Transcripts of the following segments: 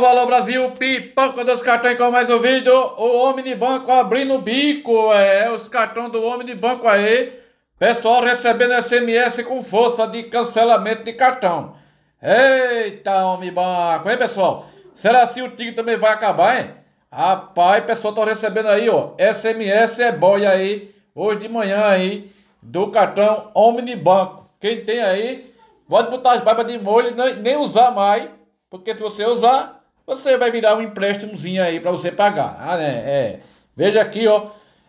Valor Brasil, pipoca dos cartões com mais um vídeo. O Omnibanco banco abrindo o bico, é. Os cartões do Omnibanco banco aí. Pessoal recebendo SMS com força de cancelamento de cartão. Eita, Omnibanco, banco, hein, pessoal? Será que o Tigre também vai acabar, hein? Rapaz, pessoal, tá recebendo aí, ó. SMS é boy aí, hoje de manhã aí, do cartão Omnibanco. banco. Quem tem aí, pode botar as barbas de molho né, e nem usar mais. Porque se você usar, você vai virar um empréstimozinho aí para você pagar. Ah, né? É. Veja aqui, ó.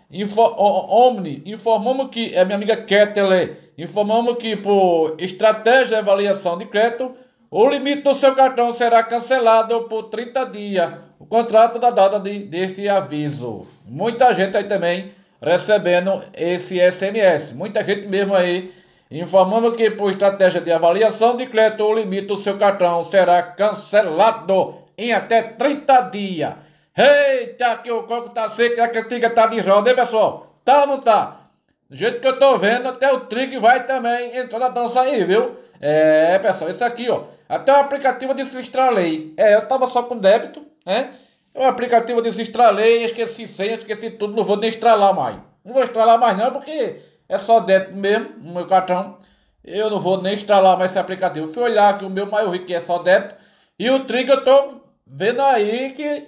Info, Omni, informamos que, é minha amiga Ketele, é. informamos que por estratégia de avaliação de crédito, o limite do seu cartão será cancelado por 30 dias. O contrato da data de, deste aviso. Muita gente aí também recebendo esse SMS. Muita gente mesmo aí informando que por estratégia de avaliação de crédito, o limite do seu cartão será cancelado em até 30 dias. Eita, que o coco tá seco, é que a cantiga tá de roda, hein, pessoal? Tá ou não tá? Do jeito que eu tô vendo, até o Trig vai também entrar na dança aí, viu? É, pessoal, esse aqui, ó. Até o aplicativo de Sistralei. É, eu tava só com débito, né? O aplicativo de Sistralei, esqueci senha, esqueci tudo, não vou nem estralar mais. Não vou estralar mais não, porque é só débito mesmo, no meu cartão. Eu não vou nem instalar mais esse aplicativo. Fui olhar que o meu maior rico é só débito. E o trigo eu tô vendo aí que.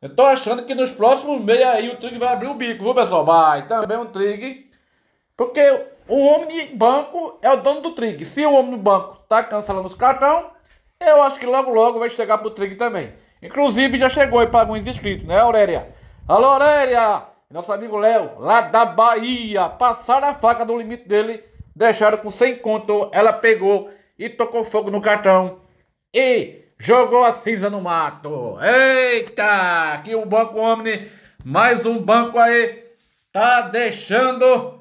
Eu tô achando que nos próximos meses aí o Trig vai abrir o bico, viu, pessoal? Vai, também um Trig. Porque o homem de banco é o dono do Trig. Se o homem do banco tá cancelando os cartão, eu acho que logo logo vai chegar pro Trig também. Inclusive já chegou aí para alguns inscritos, né, Aurélia? Alô, Aurélia! Nosso amigo Léo, lá da Bahia, passaram a faca do limite dele, deixaram com 100 conto, ela pegou e tocou fogo no cartão. E jogou a cinza no mato. Eita! Aqui o Banco Omni, mais um banco aí, tá deixando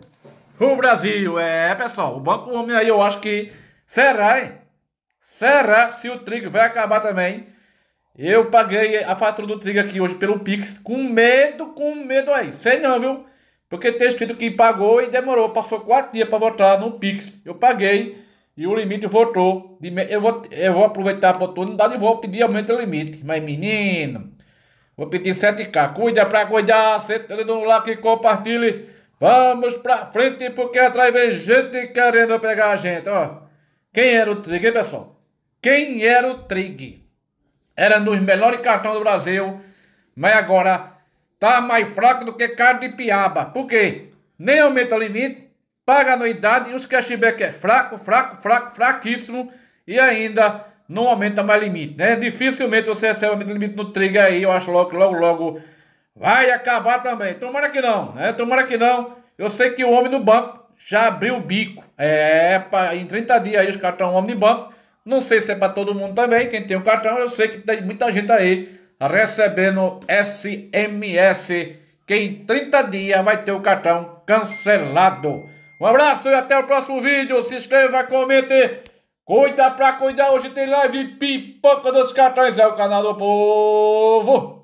o Brasil. É, pessoal, o Banco Omni aí eu acho que será, hein? Será se o trigo vai acabar também? Eu paguei a fatura do trigo aqui hoje pelo Pix, com medo, com medo aí. Sei não, viu? Porque tem escrito que pagou e demorou, passou quatro dias para voltar no Pix. Eu paguei e o limite votou. Eu vou, eu vou aproveitar a oportunidade e vou pedir aumento do limite. Mas, menino, vou pedir 7K. Cuida pra cuidar, senta no like e compartilhe. Vamos pra frente, porque atrás vem gente querendo pegar a gente, ó. Quem era o Trig, pessoal? Quem era o Trig? Era nos melhores cartões do Brasil, mas agora tá mais fraco do que carne de piaba. Por quê? Nem aumenta o limite, paga anuidade e os cashback é fraco, fraco, fraco, fraquíssimo e ainda não aumenta mais limite, né? Dificilmente você recebe o limite no Trigger aí, eu acho logo que logo, logo vai acabar também. Tomara que não, né? Tomara que não. Eu sei que o homem do banco já abriu o bico. É, em 30 dias aí os cartão é homem de banco. Não sei se é para todo mundo também, quem tem o cartão, eu sei que tem muita gente aí recebendo SMS que em 30 dias vai ter o cartão cancelado. Um abraço e até o próximo vídeo. Se inscreva, comente. Cuida pra cuidar. Hoje tem live Pipoca dos Cartões. É o canal do povo.